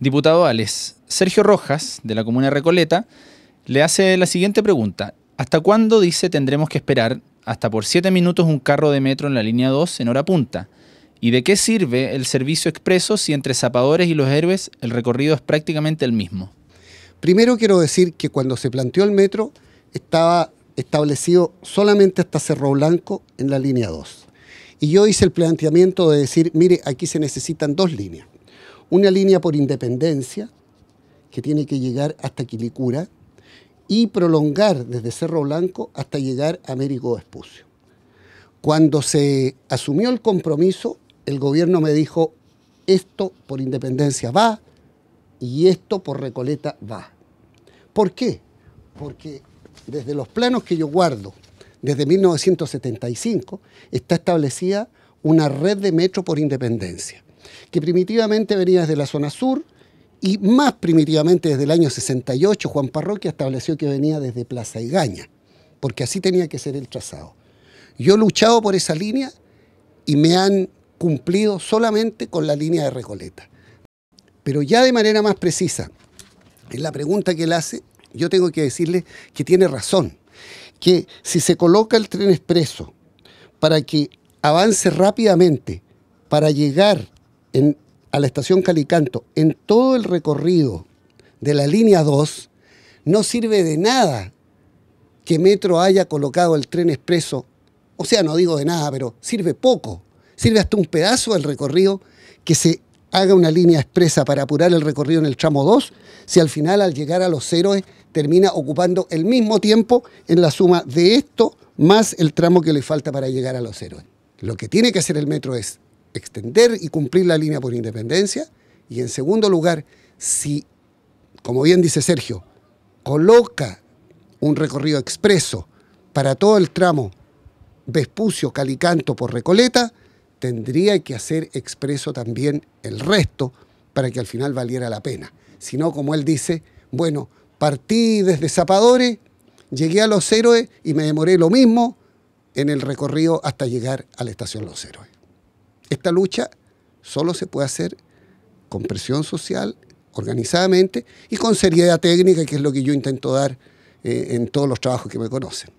diputado Alex, Sergio Rojas, de la comuna Recoleta, le hace la siguiente pregunta. ¿Hasta cuándo, dice, tendremos que esperar hasta por siete minutos un carro de metro en la línea 2 en hora punta? ¿Y de qué sirve el servicio expreso si entre Zapadores y Los Héroes el recorrido es prácticamente el mismo? Primero quiero decir que cuando se planteó el metro estaba establecido solamente hasta Cerro Blanco en la línea 2. Y yo hice el planteamiento de decir, mire, aquí se necesitan dos líneas una línea por Independencia, que tiene que llegar hasta Quilicura, y prolongar desde Cerro Blanco hasta llegar a Américo Vespucio. Cuando se asumió el compromiso, el gobierno me dijo, esto por Independencia va y esto por Recoleta va. ¿Por qué? Porque desde los planos que yo guardo, desde 1975, está establecida una red de metro por Independencia que primitivamente venía desde la zona sur y más primitivamente desde el año 68 Juan Parroquia estableció que venía desde Plaza Igaña, porque así tenía que ser el trazado. Yo he luchado por esa línea y me han cumplido solamente con la línea de Recoleta. Pero ya de manera más precisa, en la pregunta que él hace, yo tengo que decirle que tiene razón, que si se coloca el tren expreso para que avance rápidamente, para llegar a la estación Calicanto, en todo el recorrido de la línea 2, no sirve de nada que Metro haya colocado el tren expreso. O sea, no digo de nada, pero sirve poco. Sirve hasta un pedazo del recorrido que se haga una línea expresa para apurar el recorrido en el tramo 2, si al final al llegar a los héroes termina ocupando el mismo tiempo en la suma de esto más el tramo que le falta para llegar a los héroes. Lo que tiene que hacer el metro es extender y cumplir la línea por independencia. Y en segundo lugar, si, como bien dice Sergio, coloca un recorrido expreso para todo el tramo Vespucio, Calicanto por Recoleta, tendría que hacer expreso también el resto para que al final valiera la pena. Si no, como él dice, bueno, partí desde Zapadores, llegué a Los Héroes y me demoré lo mismo en el recorrido hasta llegar a la estación Los Héroes. Esta lucha solo se puede hacer con presión social, organizadamente y con seriedad técnica, que es lo que yo intento dar eh, en todos los trabajos que me conocen.